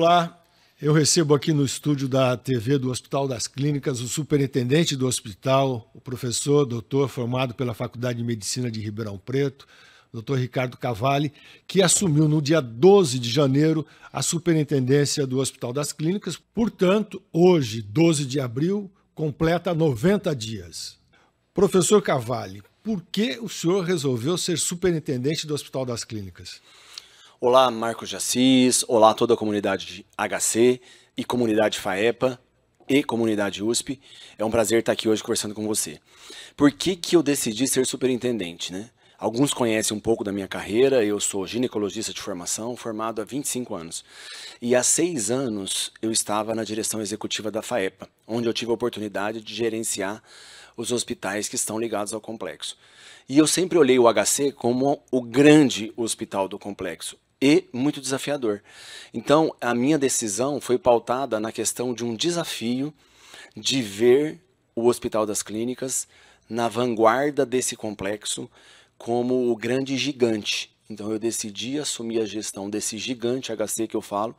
Olá, eu recebo aqui no estúdio da TV do Hospital das Clínicas o superintendente do hospital, o professor, doutor formado pela Faculdade de Medicina de Ribeirão Preto, doutor Ricardo Cavalli, que assumiu no dia 12 de janeiro a superintendência do Hospital das Clínicas. Portanto, hoje, 12 de abril, completa 90 dias. Professor Cavalli, por que o senhor resolveu ser superintendente do Hospital das Clínicas? Olá, Marcos de Assis. Olá, toda a comunidade de HC e comunidade FAEPA e comunidade USP. É um prazer estar aqui hoje conversando com você. Por que, que eu decidi ser superintendente, né? Alguns conhecem um pouco da minha carreira, eu sou ginecologista de formação, formado há 25 anos. E há seis anos eu estava na direção executiva da FAEPA, onde eu tive a oportunidade de gerenciar os hospitais que estão ligados ao complexo. E eu sempre olhei o HC como o grande hospital do complexo e muito desafiador. Então, a minha decisão foi pautada na questão de um desafio de ver o Hospital das Clínicas na vanguarda desse complexo como o grande gigante. Então, eu decidi assumir a gestão desse gigante HC que eu falo,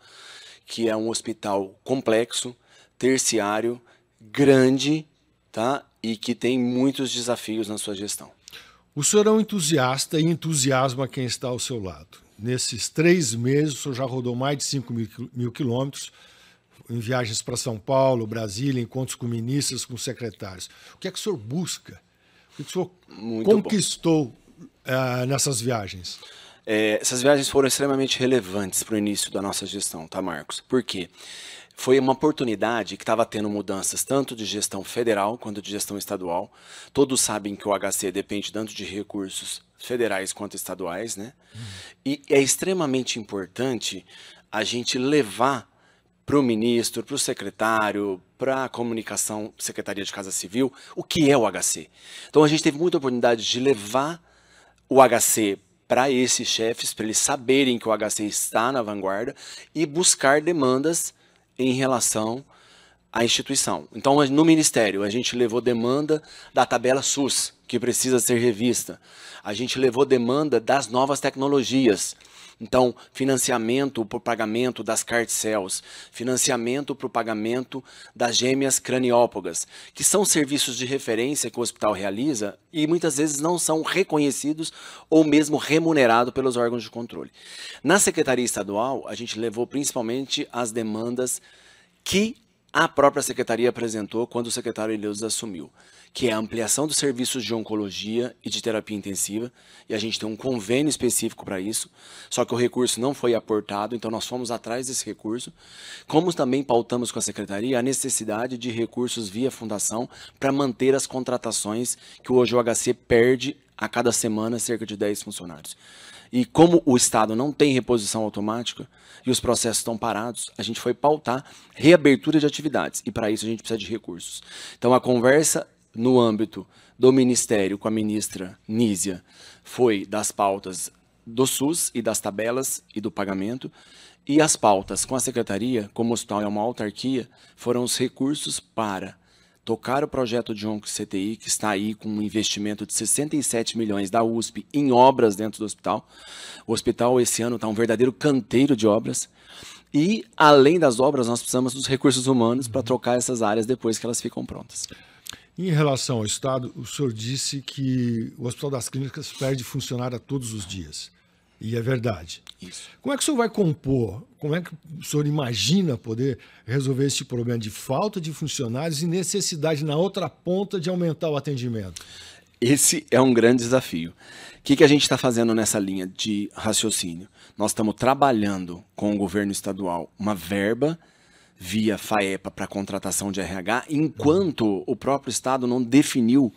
que é um hospital complexo, terciário, grande, tá? E que tem muitos desafios na sua gestão. O senhor é um entusiasta e entusiasma quem está ao seu lado nesses três meses, o senhor já rodou mais de 5 mil, quilômetros em viagens para São Paulo, Brasília, encontros com ministros, com secretários. O que é que o senhor busca? O que, é que o senhor Muito conquistou uh, nessas viagens? É, essas viagens foram extremamente relevantes para o início da nossa gestão, tá, Marcos? Por quê? foi uma oportunidade que estava tendo mudanças tanto de gestão federal quanto de gestão estadual. Todos sabem que o HC depende tanto de recursos federais quanto estaduais, né? Uhum. E é extremamente importante a gente levar para o ministro, para o secretário, para a comunicação, Secretaria de Casa Civil, o que é o HC. Então a gente teve muita oportunidade de levar o HC para esses chefes, para eles saberem que o HC está na vanguarda e buscar demandas em relação à instituição. Então, no Ministério, a gente levou demanda da tabela SUS, que precisa ser revista. A gente levou demanda das novas tecnologias então, financiamento para o pagamento das card cells, financiamento para o pagamento das gêmeas craniópogas, que são serviços de referência que o hospital realiza e muitas vezes não são reconhecidos ou mesmo remunerados pelos órgãos de controle. Na Secretaria Estadual, a gente levou principalmente as demandas que a própria secretaria apresentou quando o secretário eleus assumiu, que é a ampliação dos serviços de oncologia e de terapia intensiva, e a gente tem um convênio específico para isso, só que o recurso não foi aportado, então nós fomos atrás desse recurso, como também pautamos com a secretaria a necessidade de recursos via fundação para manter as contratações que hoje o HC perde a cada semana cerca de 10 funcionários. E como o Estado não tem reposição automática e os processos estão parados, a gente foi pautar reabertura de atividades. E para isso a gente precisa de recursos. Então a conversa no âmbito do Ministério com a ministra Nízia foi das pautas do SUS e das tabelas e do pagamento. E as pautas com a secretaria, como o hospital é uma autarquia, foram os recursos para tocar o projeto de CTI que está aí com um investimento de 67 milhões da USP em obras dentro do hospital. O hospital esse ano está um verdadeiro canteiro de obras. E, além das obras, nós precisamos dos recursos humanos para trocar essas áreas depois que elas ficam prontas. Em relação ao Estado, o senhor disse que o Hospital das Clínicas perde funcionário a todos os dias. E é verdade. Isso. Como é que o senhor vai compor? Como é que o senhor imagina poder resolver esse problema de falta de funcionários e necessidade na outra ponta de aumentar o atendimento? Esse é um grande desafio. O que, que a gente está fazendo nessa linha de raciocínio? Nós estamos trabalhando com o governo estadual uma verba via FAEPA para contratação de RH, enquanto o próprio Estado não definiu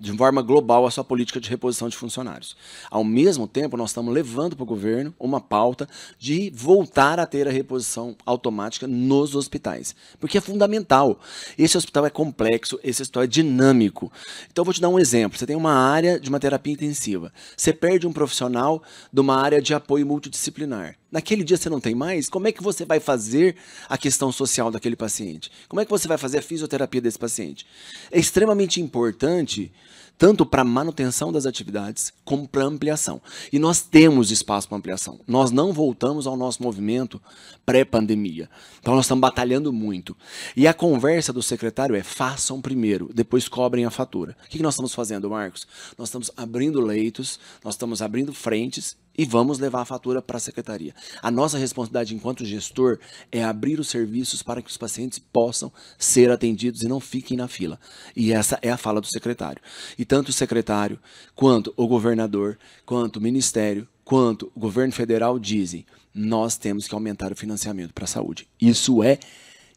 de forma global a sua política de reposição de funcionários. Ao mesmo tempo, nós estamos levando para o governo uma pauta de voltar a ter a reposição automática nos hospitais, porque é fundamental. Esse hospital é complexo, esse hospital é dinâmico. Então, vou te dar um exemplo. Você tem uma área de uma terapia intensiva. Você perde um profissional de uma área de apoio multidisciplinar. Naquele dia você não tem mais, como é que você vai fazer a questão social daquele paciente? Como é que você vai fazer a fisioterapia desse paciente? É extremamente importante tanto para manutenção das atividades como para ampliação. E nós temos espaço para ampliação. Nós não voltamos ao nosso movimento pré-pandemia. Então nós estamos batalhando muito. E a conversa do secretário é: façam primeiro, depois cobrem a fatura. O que nós estamos fazendo, Marcos? Nós estamos abrindo leitos, nós estamos abrindo frentes e vamos levar a fatura para a secretaria. A nossa responsabilidade enquanto gestor é abrir os serviços para que os pacientes possam ser atendidos e não fiquem na fila. E essa é a fala do secretário. E tanto o secretário, quanto o governador, quanto o ministério, quanto o governo federal dizem: nós temos que aumentar o financiamento para a saúde. Isso é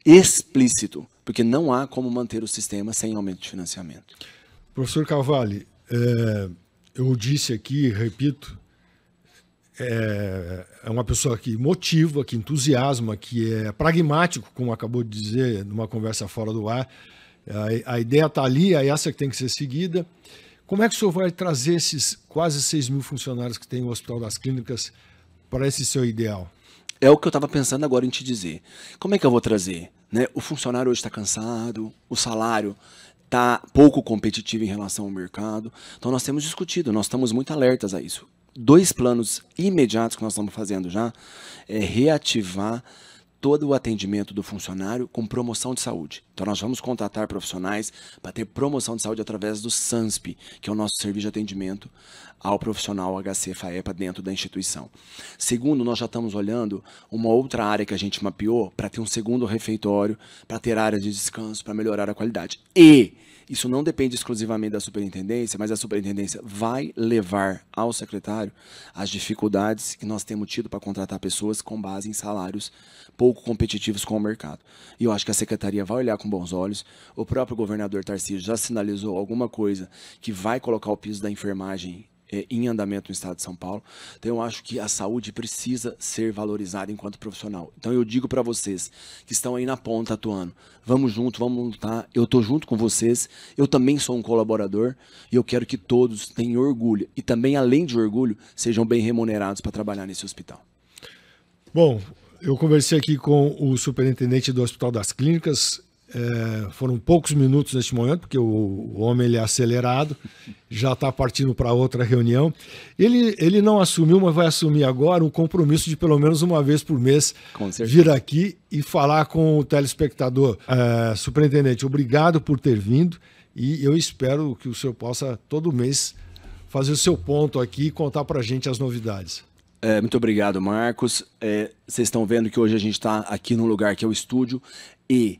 explícito, porque não há como manter o sistema sem aumento de financiamento. Professor Cavalli, é, eu disse aqui, repito, é, é, uma pessoa que motiva, que entusiasma, que é pragmático, como acabou de dizer numa conversa fora do ar. A, a ideia está ali, é essa que tem que ser seguida. Como é que o senhor vai trazer esses quase 6 mil funcionários que tem o Hospital das Clínicas para esse seu ideal? É o que eu estava pensando agora em te dizer. Como é que eu vou trazer? Né? O funcionário hoje está cansado, o salário está pouco competitivo em relação ao mercado. Então nós temos discutido, nós estamos muito alertas a isso dois planos imediatos que nós estamos fazendo já é reativar todo o atendimento do funcionário com promoção de saúde. Então nós vamos contratar profissionais para ter promoção de saúde através do SANSP, que é o nosso serviço de atendimento ao profissional HC FAEPA dentro da instituição. Segundo, nós já estamos olhando uma outra área que a gente mapeou para ter um segundo refeitório, para ter áreas de descanso, para melhorar a qualidade. E isso não depende exclusivamente da superintendência, mas a superintendência vai levar ao secretário as dificuldades que nós temos tido para contratar pessoas com base em salários pouco competitivos com o mercado. E eu acho que a secretaria vai olhar com bons olhos. O próprio governador Tarcísio já sinalizou alguma coisa que vai colocar o piso da enfermagem é, em andamento no estado de São Paulo. Então eu acho que a saúde precisa ser valorizada enquanto profissional. Então eu digo para vocês que estão aí na ponta atuando, vamos junto, vamos lutar. Eu estou junto com vocês. Eu também sou um colaborador e eu quero que todos tenham orgulho e também além de orgulho, sejam bem remunerados para trabalhar nesse hospital. Bom, eu conversei aqui com o superintendente do Hospital das Clínicas, é, foram poucos minutos neste momento, porque o, o homem ele é acelerado, já está partindo para outra reunião. Ele, ele não assumiu, mas vai assumir agora um compromisso de pelo menos uma vez por mês vir aqui e falar com o telespectador. É, superintendente, obrigado por ter vindo e eu espero que o senhor possa todo mês fazer o seu ponto aqui e contar para a gente as novidades. É, muito obrigado, Marcos. É, vocês estão vendo que hoje a gente está aqui no lugar que é o estúdio e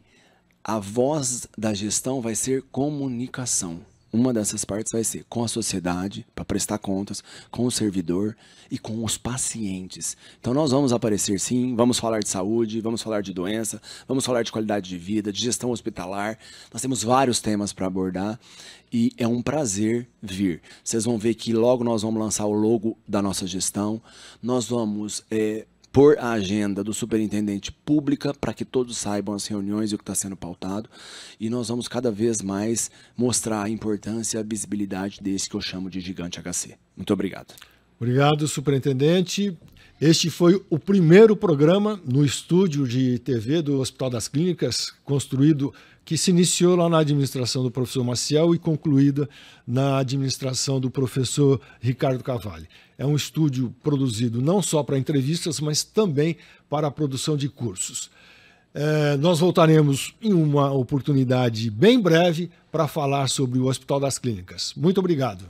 a voz da gestão vai ser comunicação. Uma dessas partes vai ser com a sociedade, para prestar contas, com o servidor e com os pacientes. Então, nós vamos aparecer sim, vamos falar de saúde, vamos falar de doença, vamos falar de qualidade de vida, de gestão hospitalar. Nós temos vários temas para abordar e é um prazer vir. Vocês vão ver que logo nós vamos lançar o logo da nossa gestão, nós vamos é, por a agenda do superintendente pública para que todos saibam as reuniões e o que está sendo pautado. E nós vamos cada vez mais mostrar a importância e a visibilidade desse que eu chamo de gigante HC. Muito obrigado. Obrigado, superintendente. Este foi o primeiro programa no estúdio de TV do Hospital das Clínicas, construído que se iniciou lá na administração do professor Maciel e concluída na administração do professor Ricardo Cavalli. É um estúdio produzido não só para entrevistas, mas também para a produção de cursos. É, nós voltaremos em uma oportunidade bem breve para falar sobre o Hospital das Clínicas. Muito obrigado.